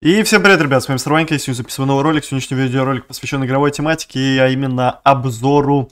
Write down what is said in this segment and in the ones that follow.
И всем привет, ребят, с вами Сарванька, я сегодня записываю новый ролик, сегодняшний видеоролик посвящен игровой тематике, а именно обзору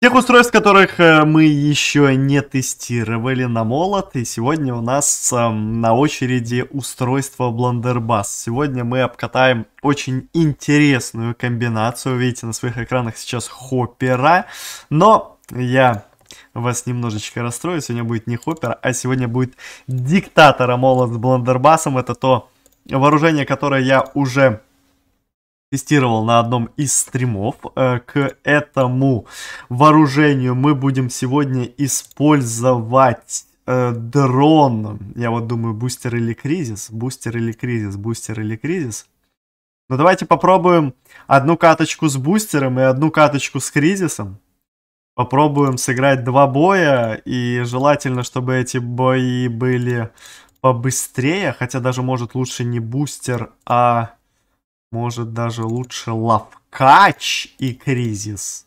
тех устройств, которых э, мы еще не тестировали на молот, и сегодня у нас эм, на очереди устройство Blunderbuss. Сегодня мы обкатаем очень интересную комбинацию, видите на своих экранах сейчас хоппера, но я вас немножечко расстрою, сегодня будет не хоппер, а сегодня будет диктатора молот с бландербасом, это то вооружение, которое я уже тестировал на одном из стримов. Э, к этому вооружению мы будем сегодня использовать э, дрон. Я вот думаю, бустер или кризис, бустер или кризис, бустер или кризис. Но ну, давайте попробуем одну каточку с бустером и одну каточку с кризисом. Попробуем сыграть два боя, и желательно, чтобы эти бои были побыстрее, хотя даже может лучше не бустер, а может даже лучше лавкач и кризис.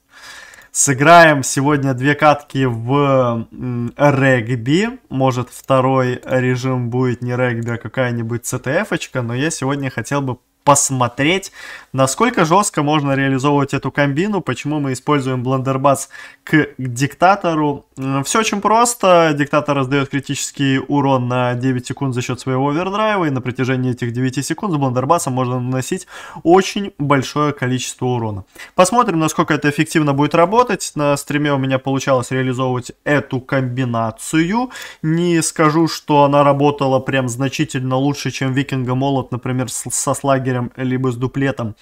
Сыграем сегодня две катки в регби. Может, второй режим будет не регби, а какая-нибудь ЦТФ-очка, но я сегодня хотел бы посмотреть, насколько жестко можно реализовывать эту комбину, почему мы используем Blunderbuss к диктатору. Все очень просто. Диктатор раздает критический урон на 9 секунд за счет своего овердрайва, и на протяжении этих 9 секунд с Blunderbuss можно наносить очень большое количество урона. Посмотрим, насколько это эффективно будет работать. На стриме у меня получалось реализовывать эту комбинацию. Не скажу, что она работала прям значительно лучше, чем Викинга Молот, например, со слагерем триггером, либо с дуплетом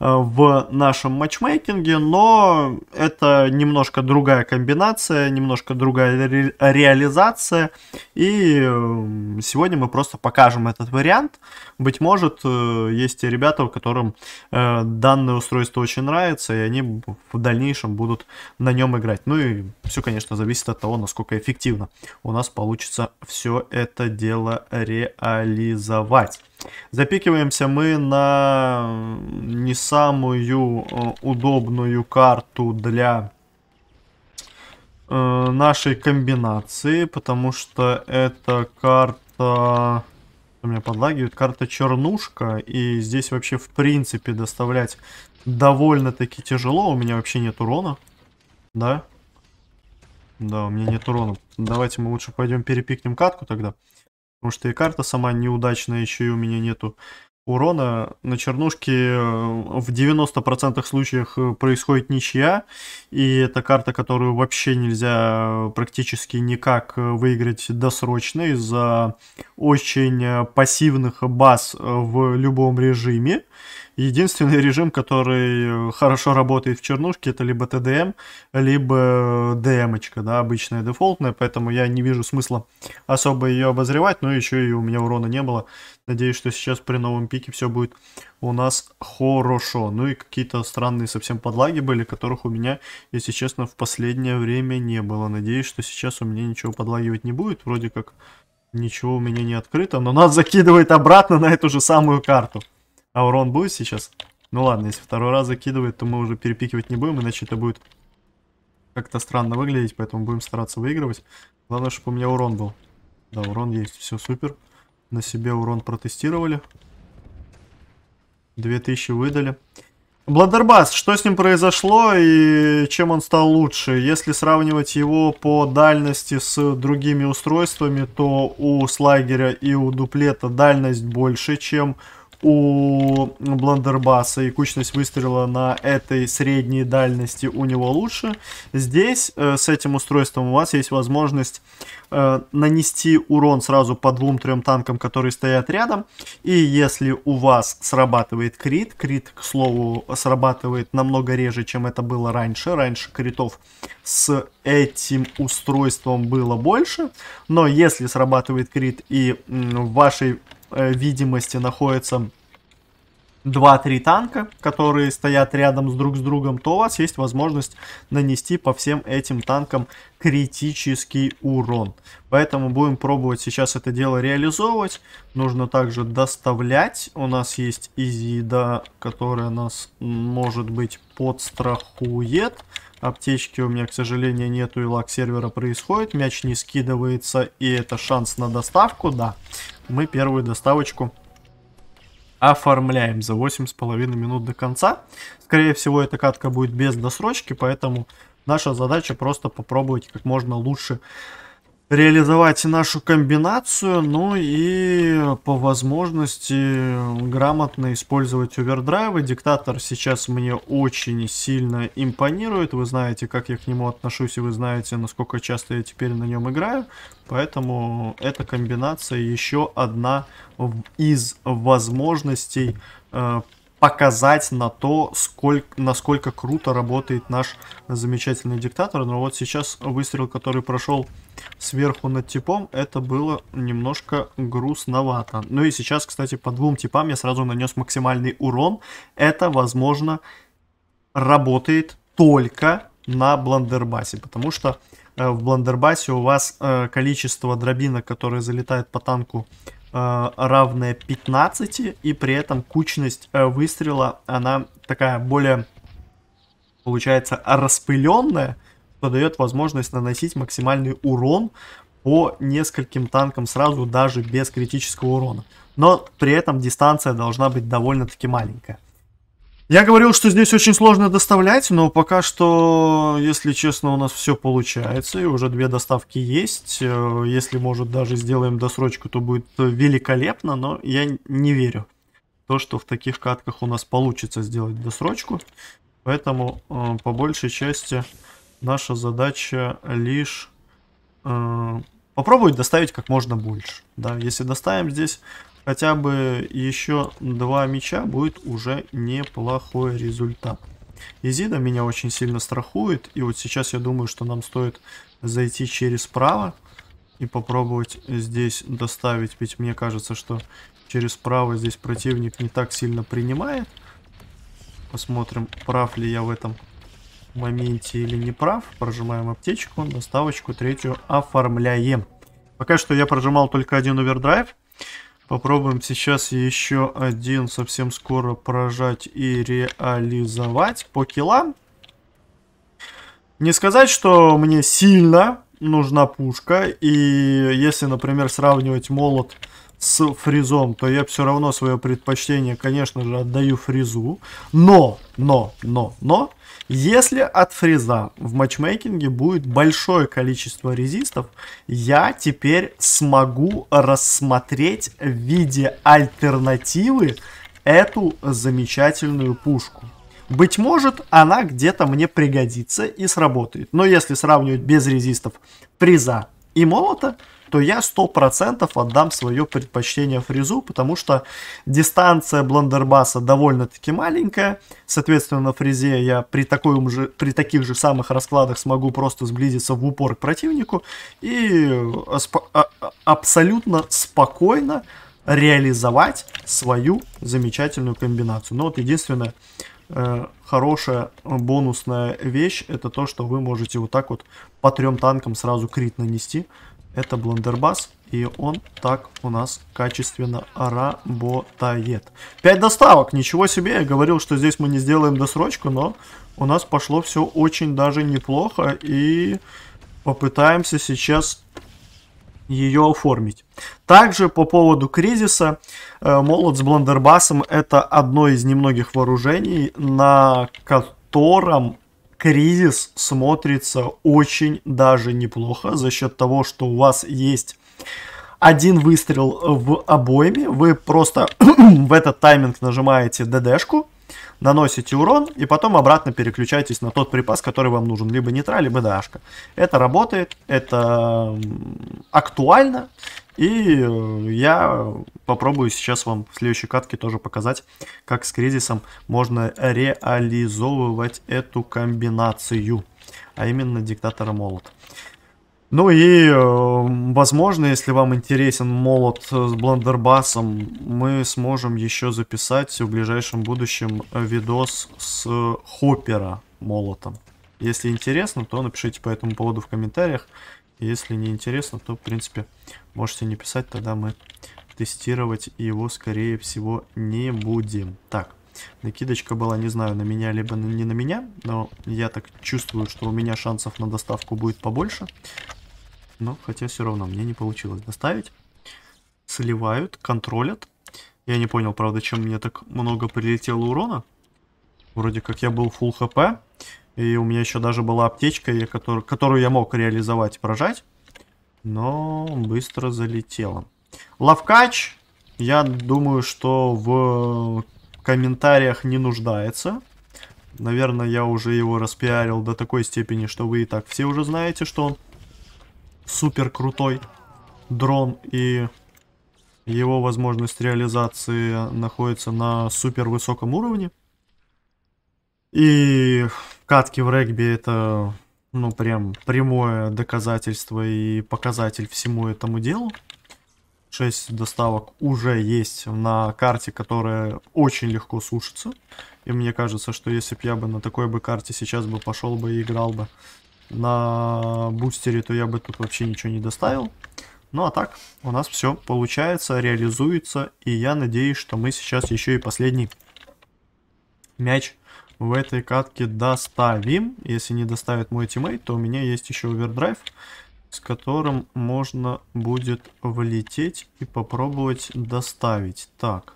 э, в нашем матчмейкинге, но это немножко другая комбинация, немножко другая ре реализация, и эм, сегодня мы просто покажем этот вариант. Быть может, э, есть те ребята, которым э, данное устройство очень нравится, и они в дальнейшем будут на нем играть. Ну и все, конечно, зависит от того, насколько эффективно у нас получится все это дело реализовать. Запикиваемся мы на не самую удобную карту для э, нашей комбинации, потому что это карта... У меня подлагивает карта чернушка, и здесь вообще в принципе доставлять довольно-таки тяжело. У меня вообще нет урона, да? Да, у меня нет урона. Давайте мы лучше пойдем перепикнем катку тогда. Потому что и карта сама неудачная, еще и у меня нету урона на чернушке э, в 90% случаев э, происходит ничья, и это карта, которую вообще нельзя э, практически никак выиграть досрочно из-за очень пассивных баз в любом режиме. Единственный режим, который э, хорошо работает в чернушке, это либо ТДМ, либо ДМ, да, обычная дефолтная, поэтому я не вижу смысла особо ее обозревать, но еще и у меня урона не было. Надеюсь, что сейчас при новом пике все будет у нас хорошо. Ну и какие-то странные совсем подлаги были, которых у меня, если честно, в последнее время не было. Надеюсь, что сейчас у меня ничего подлагивать не будет, вроде как ничего у меня не открыто, но нас закидывает обратно на эту же самую карту. А урон будет сейчас? Ну ладно, если второй раз закидывает, то мы уже перепикивать не будем, иначе это будет как-то странно выглядеть, поэтому будем стараться выигрывать. Главное, чтобы у меня урон был. Да, урон есть, все супер. На себе урон протестировали. 2000 выдали. Бладербас, что с ним произошло и чем он стал лучше? Если сравнивать его по дальности с другими устройствами, то у слайгера и у Дуплета дальность больше, чем у у блендербаса и кучность выстрела на этой средней дальности у него лучше. Здесь э, с этим устройством у вас есть возможность э, нанести урон сразу по двум-трем танкам, которые стоят рядом. И если у вас срабатывает крит, крит, к слову, срабатывает намного реже, чем это было раньше. Раньше критов с этим устройством было больше, но если срабатывает крит и в вашей Э, видимости находятся 2-3 танка, которые стоят рядом с друг с другом, то у вас есть возможность нанести по всем этим танкам критический урон. Поэтому будем пробовать сейчас это дело реализовывать. Нужно также доставлять. У нас есть Изида, которая нас, может быть, подстрахует. Аптечки у меня, к сожалению, нету, и лаг сервера происходит. Мяч не скидывается, и это шанс на доставку, да. Мы первую доставочку оформляем за 8,5 минут до конца. Скорее всего, эта катка будет без досрочки, поэтому наша задача просто попробовать как можно лучше реализовать нашу комбинацию, ну и по возможности грамотно использовать овердрайвы. Диктатор сейчас мне очень сильно импонирует. Вы знаете, как я к нему отношусь, и вы знаете, насколько часто я теперь на нем играю. Поэтому эта комбинация еще одна из возможностей э, показать на то, сколько, насколько круто работает наш замечательный диктатор. Но вот сейчас выстрел, который прошел сверху над типом, это было немножко грустновато. Ну и сейчас, кстати, по двум типам я сразу нанес максимальный урон. Это, возможно, работает только на бландербасе, потому что э, в бландербасе у вас э, количество дробинок, которые залетают по танку, Э, равная 15, и при этом кучность э, выстрела, она такая более, получается, распыленная, что дает возможность наносить максимальный урон по нескольким танкам сразу, даже без критического урона. Но при этом дистанция должна быть довольно-таки маленькая. Я говорил, что здесь очень сложно доставлять, но пока что, если честно, у нас все получается. И уже две доставки есть. Э, если, может, даже сделаем досрочку, то будет великолепно, но я не верю. То, что в таких катках у нас получится сделать досрочку. Поэтому, э, по большей части, наша задача лишь э, попробовать доставить как можно больше. Да, если доставим здесь хотя бы еще два мяча будет уже неплохой результат. Изида меня очень сильно страхует. И вот сейчас я думаю, что нам стоит зайти через право и попробовать здесь доставить. Ведь мне кажется, что через право здесь противник не так сильно принимает. Посмотрим, прав ли я в этом моменте или не прав. Прожимаем аптечку, доставочку, третью оформляем. Пока что я прожимал только один овердрайв. Попробуем сейчас еще один совсем скоро прожать и реализовать по килам. Не сказать, что мне сильно нужна пушка. И если, например, сравнивать молот с фризом, то я все равно свое предпочтение, конечно же, отдаю фризу. Но, но, но, но, если от фриза в матчмейкинге будет большое количество резистов, я теперь смогу рассмотреть в виде альтернативы эту замечательную пушку. Быть может, она где-то мне пригодится и сработает. Но если сравнивать без резистов приза и молота, то я 100% отдам свое предпочтение фрезу, потому что дистанция блондербаса довольно-таки маленькая. Соответственно, на фрезе я при, такой же, при таких же самых раскладах смогу просто сблизиться в упор к противнику и э, а, а, абсолютно спокойно реализовать свою замечательную комбинацию. Но ну вот единственное, э, хорошая бонусная вещь это то, что вы можете вот так вот по трем танкам сразу крит нанести. Это блендербас, и он так у нас качественно работает. 5 доставок, ничего себе, я говорил, что здесь мы не сделаем досрочку, но у нас пошло все очень даже неплохо, и попытаемся сейчас ее оформить. Также по поводу кризиса, э, молот с блендербасом – это одно из немногих вооружений, на котором кризис смотрится очень даже неплохо за счет того, что у вас есть один выстрел в обойме, вы просто в этот тайминг нажимаете ДДшку, наносите урон и потом обратно переключайтесь на тот припас, который вам нужен, либо нитра, либо дашка. Это работает, это актуально, и э, я попробую сейчас вам в следующей катке тоже показать, как с кризисом можно реализовывать эту комбинацию, а именно диктатора молот. Ну и, э, возможно, если вам интересен молот с блендербасом, мы сможем еще записать в ближайшем будущем э, видос с э, хоппера молотом. Если интересно, то напишите по этому поводу в комментариях. Если не интересно, то, в принципе, можете не писать, тогда мы тестировать его, скорее всего, не будем. Так, накидочка была, не знаю, на меня, либо не на меня, но я так чувствую, что у меня шансов на доставку будет побольше. Но, хотя все равно, мне не получилось доставить. Сливают, контролят. Я не понял, правда, чем мне так много прилетело урона. Вроде как я был full хп. И у меня еще даже была аптечка, я, который, которую я мог реализовать, и прожать. Но быстро залетело. Лавкач, я думаю, что в комментариях не нуждается. Наверное, я уже его распиарил до такой степени, что вы и так все уже знаете, что он супер крутой дрон и его возможность реализации находится на супер высоком уровне. И катки в регби это ну прям прямое доказательство и показатель всему этому делу. 6 доставок уже есть на карте, которая очень легко сушится. И мне кажется, что если бы я бы на такой бы карте сейчас бы пошел бы и играл бы, на бустере, то я бы тут вообще ничего не доставил. Ну а так, у нас все получается, реализуется, и я надеюсь, что мы сейчас еще и последний мяч в этой катке доставим. Если не доставит мой тиммейт, то у меня есть еще овердрайв, с которым можно будет влететь и попробовать доставить. Так,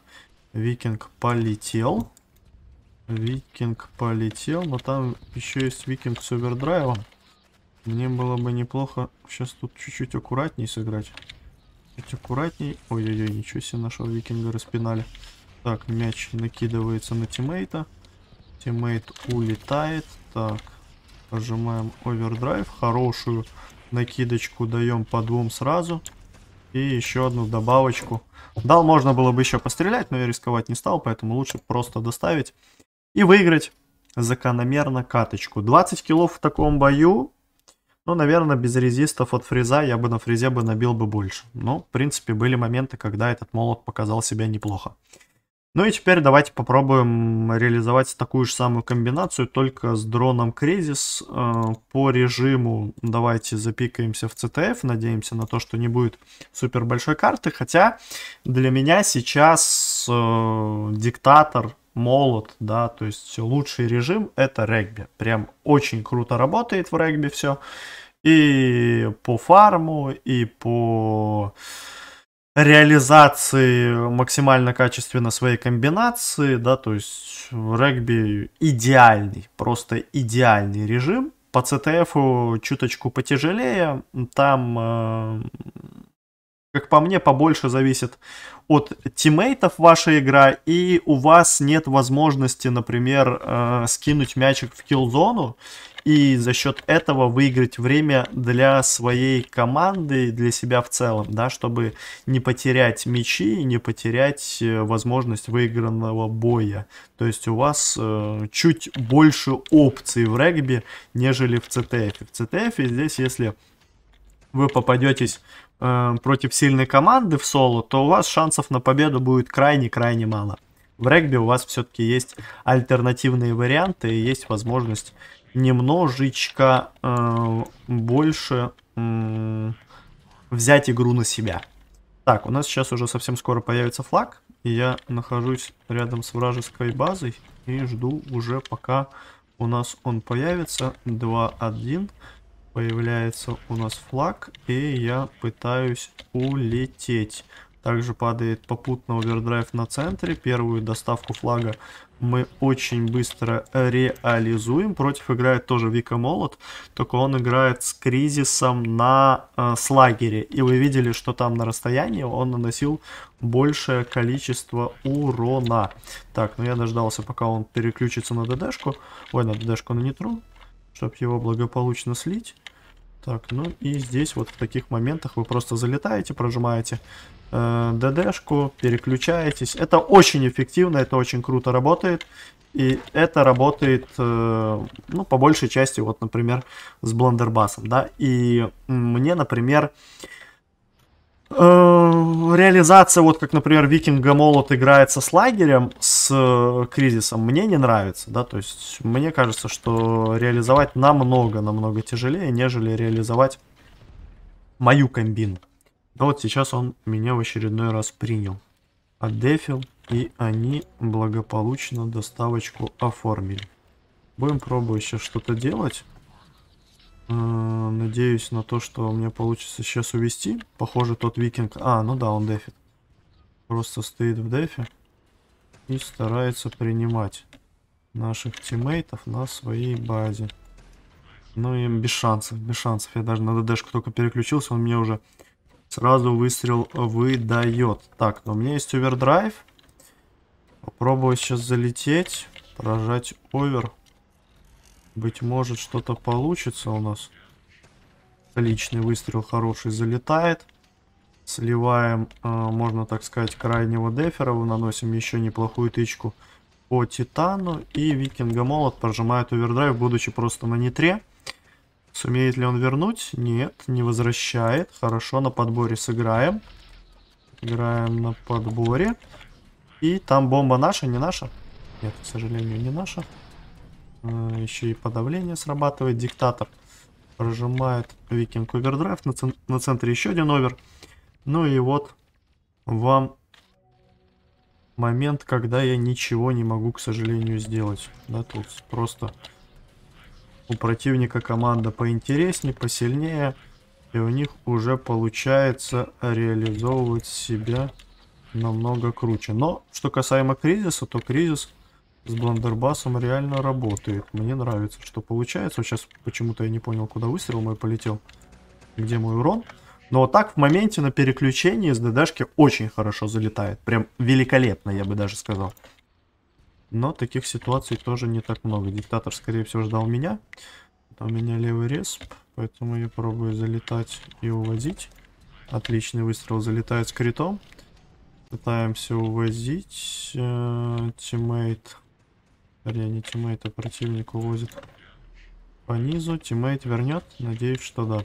викинг полетел. Викинг полетел, но там еще есть викинг с овердрайвом. Мне было бы неплохо сейчас тут чуть-чуть аккуратней сыграть. Чуть аккуратней. Ой-ой-ой, ничего себе нашего викинга распинали. Так, мяч накидывается на тиммейта. Тиммейт улетает. Так, нажимаем овердрайв. Хорошую накидочку даем по двум сразу. И еще одну добавочку. Дал можно было бы еще пострелять, но я рисковать не стал, поэтому лучше просто доставить и выиграть закономерно каточку. 20 килов в таком бою ну, наверное, без резистов от фреза я бы на фрезе бы набил бы больше. Но, в принципе, были моменты, когда этот молот показал себя неплохо. Ну и теперь давайте попробуем реализовать такую же самую комбинацию, только с дроном Кризис. Э, по режиму давайте запикаемся в CTF, надеемся на то, что не будет супер большой карты. Хотя для меня сейчас э, диктатор молот, да, то есть лучший режим это регби. Прям очень круто работает в регби все. И по фарму, и по реализации максимально качественно своей комбинации, да, то есть регби идеальный, просто идеальный режим. По CTF чуточку потяжелее, там, э, как по мне, побольше зависит от тиммейтов ваша игра, и у вас нет возможности, например, э, скинуть мячик в киллзону, и за счет этого выиграть время для своей команды, для себя в целом, да, чтобы не потерять мячи и не потерять э, возможность выигранного боя. То есть у вас э, чуть больше опций в регби, нежели в CTF. В CTF здесь, если вы попадетесь Э, против сильной команды в соло, то у вас шансов на победу будет крайне-крайне мало. В регби у вас все-таки есть альтернативные варианты и есть возможность немножечко э, больше э, взять игру на себя. Так, у нас сейчас уже совсем скоро появится флаг. И я нахожусь рядом с вражеской базой и жду уже пока у нас он появится. 2-1 появляется у нас флаг, и я пытаюсь улететь. Также падает попутно овердрайв на центре. Первую доставку флага мы очень быстро реализуем. Против играет тоже Вика Молот, только он играет с кризисом на э, слагере. И вы видели, что там на расстоянии он наносил большее количество урона. Так, ну я дождался, пока он переключится на ДДшку. Ой, на ДДшку на нейтрон чтобы его благополучно слить. Так, ну и здесь вот в таких моментах вы просто залетаете, прожимаете э, ДДшку, переключаетесь. Это очень эффективно, это очень круто работает. И это работает, э, ну, по большей части, вот, например, с бландербасом, да. И мне, например, Э, реализация, вот как, например, Викинга Молот играется с лагерем, с э, кризисом, мне не нравится, да, то есть мне кажется, что реализовать намного-намного тяжелее, нежели реализовать мою комбину. Да вот сейчас он меня в очередной раз принял, отдефил, и они благополучно доставочку оформили. Будем пробовать сейчас что-то делать. Э, надеюсь на то, что у меня получится сейчас увести. Похоже, тот викинг... А, ну да, он дефит. Просто стоит в дефе и старается принимать наших тиммейтов на своей базе. Ну и без шансов, без шансов. Я даже на ДДшку только переключился, он мне уже сразу выстрел выдает. Так, но ну, у меня есть овердрайв. Попробую сейчас залететь, поражать овер. Быть может, что-то получится у нас. Личный выстрел хороший залетает. Сливаем, э, можно так сказать, крайнего дефера. Наносим еще неплохую тычку по Титану. И Викинга Молот прожимает овердрайв, будучи просто на нитре. Сумеет ли он вернуть? Нет, не возвращает. Хорошо, на подборе сыграем. Играем на подборе. И там бомба наша, не наша? Нет, к сожалению, не наша. Э, еще и подавление срабатывает. Диктатор прожимает Викинг Овердрайв. На, цен на центре еще один овер. Ну и вот вам момент, когда я ничего не могу, к сожалению, сделать. Да, тут просто у противника команда поинтереснее, посильнее. И у них уже получается реализовывать себя намного круче. Но что касаемо кризиса, то кризис с Блендербасом реально работает. Мне нравится, что получается. Сейчас почему-то я не понял, куда выстрел мой полетел. Где мой урон? Но вот так в моменте на переключении с ДДшки очень хорошо залетает. Прям великолепно, я бы даже сказал. Но таких ситуаций тоже не так много. Диктатор, скорее всего, ждал меня. Там у меня левый респ, поэтому я пробую залетать и увозить. Отличный выстрел залетает с критом. Пытаемся увозить. Тиммейт э, Скорее они тиммейта противника увозят по низу. Тиммейт вернет. Надеюсь, что да.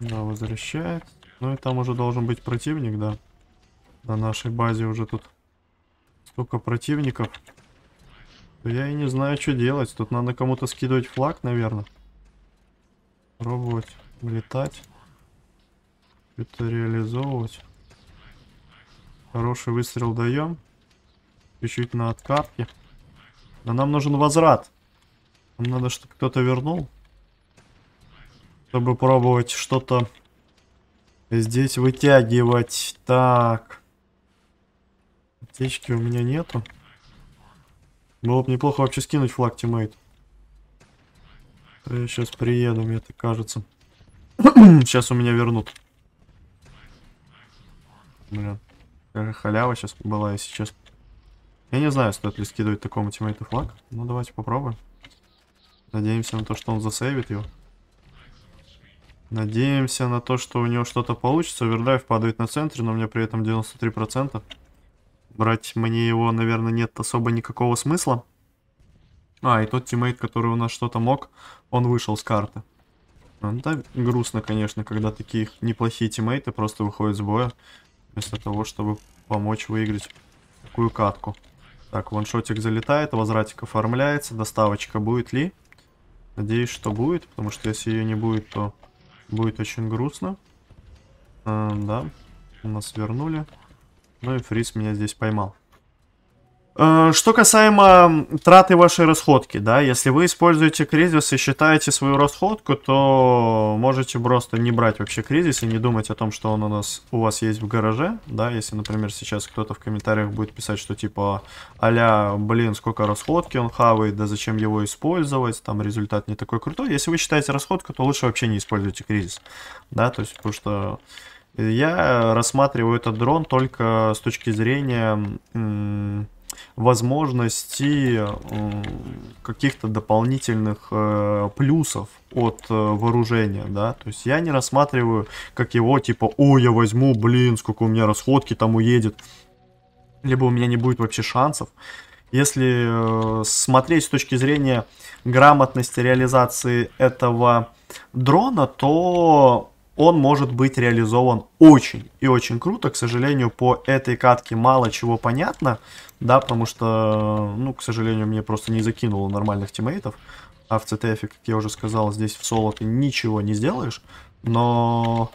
Да, возвращает. Ну и там уже должен быть противник, да. На нашей базе уже тут столько противников. я и не знаю, что делать. Тут надо кому-то скидывать флаг, наверное. Пробовать улетать. Это реализовывать. Хороший выстрел даем. Чуть-чуть на откатке. Но нам нужен возврат. Нам надо, чтобы кто-то вернул. Чтобы пробовать что-то здесь вытягивать. Так. Аптечки у меня нету. Было бы неплохо вообще скинуть флаг тиммейт. Я сейчас приеду, мне это кажется. сейчас у меня вернут. Блин. Халява сейчас была, если сейчас. Я не знаю, стоит ли скидывать такому тиммейту флаг. Ну, давайте попробуем. Надеемся на то, что он засейвит его. Надеемся на то, что у него что-то получится. Вердайв падает на центре, но у меня при этом 93%. Брать мне его, наверное, нет особо никакого смысла. А, и тот тиммейт, который у нас что-то мог, он вышел с карты. Ну, да, грустно, конечно, когда такие неплохие тиммейты просто выходят с боя, вместо того, чтобы помочь выиграть такую катку. Так, ваншотик залетает, возвратик оформляется, доставочка будет ли? Надеюсь, что будет, потому что если ее не будет, то будет очень грустно. Эм, да, у нас вернули. Ну и фриз меня здесь поймал. Э, что касаемо траты вашей расходки, да, если вы используете кризис и считаете свою расходку, то можете просто не брать вообще кризис и не думать о том, что он у нас у вас есть в гараже, да, если, например, сейчас кто-то в комментариях будет писать, что типа аля, блин, сколько расходки он хавает, да зачем его использовать, там результат не такой крутой. Если вы считаете расходку, то лучше вообще не используйте кризис, да, то есть потому что я рассматриваю этот дрон только с точки зрения возможности каких-то дополнительных э, плюсов от э, вооружения, да, то есть я не рассматриваю как его типа, о, я возьму, блин, сколько у меня расходки там уедет, либо у меня не будет вообще шансов. Если э, смотреть с точки зрения грамотности реализации этого дрона, то он может быть реализован очень и очень круто. К сожалению, по этой катке мало чего понятно. Да, потому что, ну, к сожалению, мне просто не закинуло нормальных тиммейтов. А в CTF, как я уже сказал, здесь в соло ты ничего не сделаешь. Но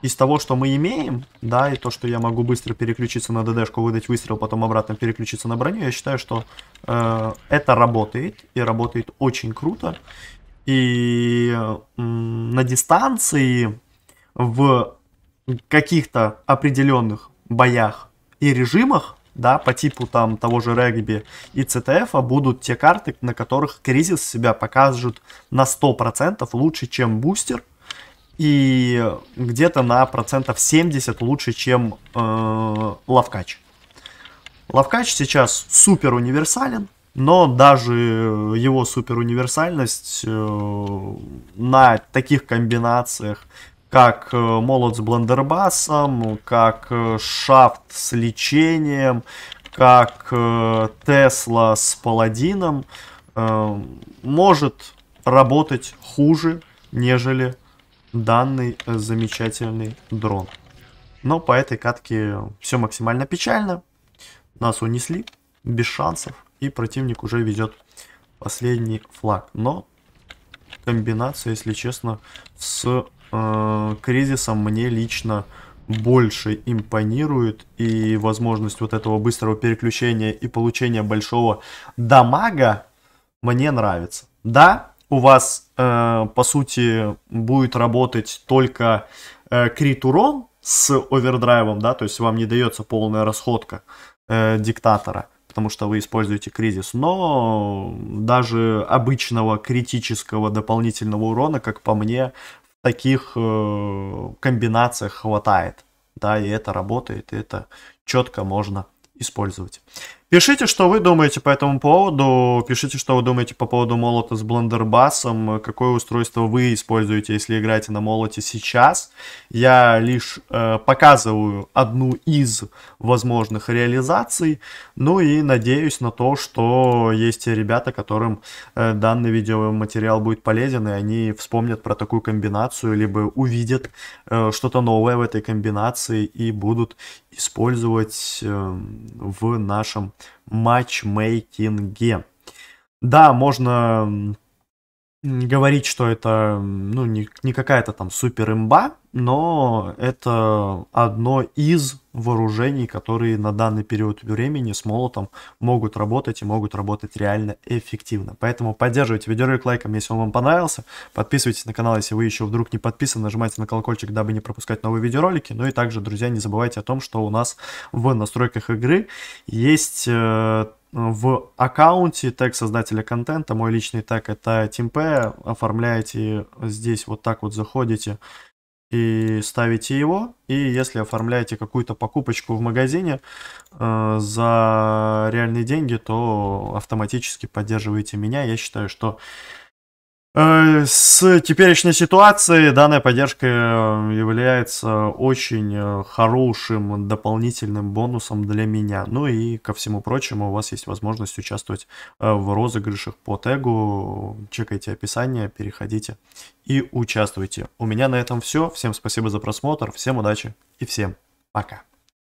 из того, что мы имеем, да, и то, что я могу быстро переключиться на ДДшку, выдать выстрел, потом обратно переключиться на броню, я считаю, что э, это работает, и работает очень круто. И э, на дистанции в каких-то определенных боях и режимах да, по типу там того же регби и ЦТФ -а будут те карты, на которых кризис себя покажет на 100% лучше, чем бустер, и где-то на процентов 70 лучше, чем э, лавкач. Лавкач сейчас супер универсален, но даже его супер универсальность э, на таких комбинациях, как э, молот с блендербасом, как э, шафт с лечением, как э, Тесла с паладином, может работать хуже, нежели данный замечательный дрон. Но по этой катке все максимально печально. Нас унесли без шансов. И противник уже ведет последний флаг. Но комбинация, если честно, с э, кризисом мне лично больше импонирует и возможность вот этого быстрого переключения и получения большого дамага мне нравится. Да, у вас э, по сути будет работать только э, крит урон с овердрайвом, да, то есть вам не дается полная расходка э, диктатора, потому что вы используете кризис, но даже обычного критического дополнительного урона, как по мне, таких э, комбинациях хватает. Да, и это работает, и это четко можно использовать. Пишите, что вы думаете по этому поводу, пишите, что вы думаете по поводу молота с блендербасом, какое устройство вы используете, если играете на молоте сейчас. Я лишь э, показываю одну из возможных реализаций, ну и надеюсь на то, что есть те ребята, которым э, данный видеоматериал будет полезен, и они вспомнят про такую комбинацию, либо увидят э, что-то новое в этой комбинации и будут использовать э, в нашем матчмейкинге. Да, можно говорить, что это ну, не, не какая-то там супер имба, но это одно из вооружений, которые на данный период времени с молотом могут работать и могут работать реально эффективно. Поэтому поддерживайте видеоролик лайком, если он вам понравился. Подписывайтесь на канал, если вы еще вдруг не подписаны. Нажимайте на колокольчик, дабы не пропускать новые видеоролики. Ну и также, друзья, не забывайте о том, что у нас в настройках игры есть э, в аккаунте тег создателя контента, мой личный тег это TeamPay, оформляете здесь вот так вот заходите, и ставите его. И если оформляете какую-то покупочку в магазине э, за реальные деньги, то автоматически поддерживаете меня. Я считаю, что Э, с теперешней ситуацией данная поддержка э, является очень э, хорошим дополнительным бонусом для меня. Ну и ко всему прочему, у вас есть возможность участвовать в розыгрышах по тегу. Чекайте описание, переходите и участвуйте. У меня на этом все. Всем спасибо за просмотр, всем удачи и всем пока.